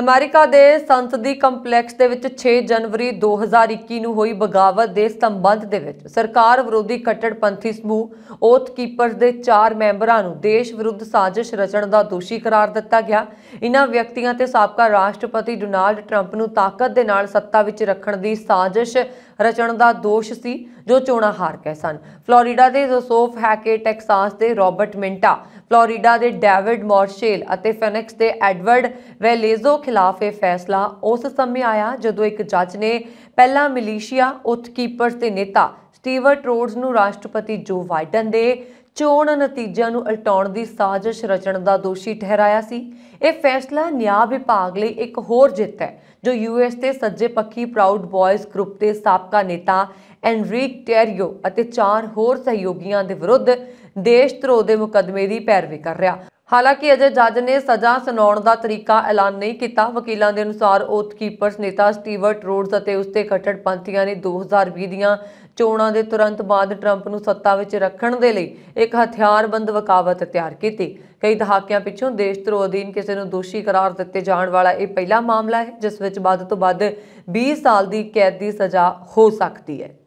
America ਦੇ ਸੰਸਦੀ complex ਦੇ ਵਿੱਚ 6 ਜਨਵਰੀ 2021 ਨੂੰ ਹੋਈ ਬਗਾਵਤ ਦੇ ਸੰਬੰਧ ਦੇ ਵਿੱਚ ਸਰਕਾਰ ਵਿਰੋਧੀ ਕੱਟੜਪੰਥੀ ਸਮੂਹ ਓਥ ਕੀਪਰਸ ਦੇ 4 ਮੈਂਬਰਾਂ ਨੂੰ ਦੇਸ਼ ਵਿਰੁੱਧ ਸਾਜ਼ਿਸ਼ ਰਚਣ ਦਾ ਦੋਸ਼ੀ ਕਰਾਰ ਦਿੱਤਾ ਗਿਆ ਇਨ੍ਹਾਂ ਵਿਅਕਤੀਆਂ ਤੇ ਸਾਬਕਾ ਰਾਸ਼ਟਰਪਤੀ ਡੋਨਾਲਡ ਟਰੰਪ ਨੂੰ ਤਾਕਤ ਦੇ ਨਾਲ ਸੱਤਾ ਵਿੱਚ ਰੱਖਣ ਦੀ ਸਾਜ਼ਿਸ਼ ਰਚਣ ਦਾ ਦੋਸ਼ ਸੀ ਜੋ ਚੋਣਾ ਹਾਰ ਗਏ ਸਨ ਫਲੋਰੀਡਾ ਦੇ ਜੋਸੋਫ ਹੈਕੇ ਟੈਕਸਾਸ ਦੇ ਰਾਬਰਟ ਮਿੰਟਾ ਫਲੋਰੀਡਾ ਦੇ ਡੇਵਿਡ ਮੋਰਸ਼ੇਲ ਅਤੇ ਫੈਨਿਕਸ ਦੇ ਐਡਵਰਡ ਵੈਲੇਜ਼ੋ ਖਿਲਾਫ ਇਹ ਫੈਸਲਾ ਉਸ ਸਮੇਂ ਆਇਆ ਜਦੋਂ ਇੱਕ ਜੱਜ ਨੇ ਪਹਿਲਾਂ ਮਿਲੀਸ਼ੀਆ ਉਥਕੀਪਰਸ ਦੇ ਨੇਤਾ ਸਟੀਵਰਟ ਰੋਡਸ ਨੂੰ ਰਾਸ਼ਟਰਪਤੀ ਜੋ ਬਾਈਡਨ ਦੇ ਚੋਣ ਨਤੀਜਿਆਂ ਨੂੰ ਉਲਟਾਉਣ ਦੀ ਸਾਜ਼ਿਸ਼ ਰਚਣ ਦਾ ਦੋਸ਼ੀ ਠਹਿਰਾਇਆ ਸੀ ਇਹ ਫੈਸਲਾ ਨਿਆਂ ਵਿਭਾਗ ਲਈ ਇੱਕ ਹੋਰ ਜਿੱਤ ਹੈ ਜੋ ਯੂਐਸ ਦੇ ਸੱਜੇ ਪੱਖੀ ਪ੍ਰਾਊਡ ਬॉयਜ਼ ਗਰੁੱਪ ਦੇ ਸਾਬਕਾ ਨੇਤਾ ਐਨਰੀਕ ਟੈਰੀਓ ਅਤੇ ਚਾਰ ਹੋਰ ਸਹਿਯੋਗੀਆਂ ਦੇ ਵਿਰੁੱਧ ਦੇਸ਼ ਧਰੋਹ ਦੇ ਮੁਕੱਦਮੇ ਦੀ ਪੈਰਵੀ ਕਰ ਰਿਹਾ ਹਾਲਾਂਕਿ ਅਜੇ ਜੱਜ ਨੇ ਸਜ਼ਾ ਸੁਣਾਉਣ ਦਾ ਤਰੀਕਾ ਐਲਾਨ ਨਹੀਂ ਕੀਤਾ ਵਕੀਲਾਂ ਦੇ ਅਨੁਸਾਰ ਓਥ ਕੀਪਰਸ ਨੇਤਾ ਸਟੀਵਰਟ ਰੋਡਸ ਅਤੇ ਉਸਦੇ ਪੰਤੀਆਂ ਨੇ 2020 ਦੀਆਂ ਚੋਣਾਂ ਦੇ ਤੁਰੰਤ ਬਾਅਦ ਟਰੰਪ ਨੂੰ ਸੱਤਾ ਵਿੱਚ ਰੱਖਣ ਦੇ ਲਈ ਇੱਕ ਹਥਿਆਰਬੰਦ ਵਕਾਵਤ ਤਿਆਰ ਕੀਤੀ ਕਈ ਦਹਾਕਿਆਂ ਪਿੱਛੋਂ ਦੇਸ਼ ਧਰੋਹ ਅਧੀਨ ਕਿਸੇ ਨੂੰ ਦੋਸ਼ੀ ਕਰਾਰ ਦਿੱਤੇ ਜਾਣ ਵਾਲਾ ਇਹ ਪਹਿਲਾ ਮਾਮਲਾ ਹੈ ਜਿਸ ਵਿੱਚ ਵੱਧ ਤੋਂ ਵੱਧ 20 ਸਾਲ ਦੀ ਕੈਦ ਦੀ ਸਜ਼ਾ ਹੋ ਸਕਦੀ ਹੈ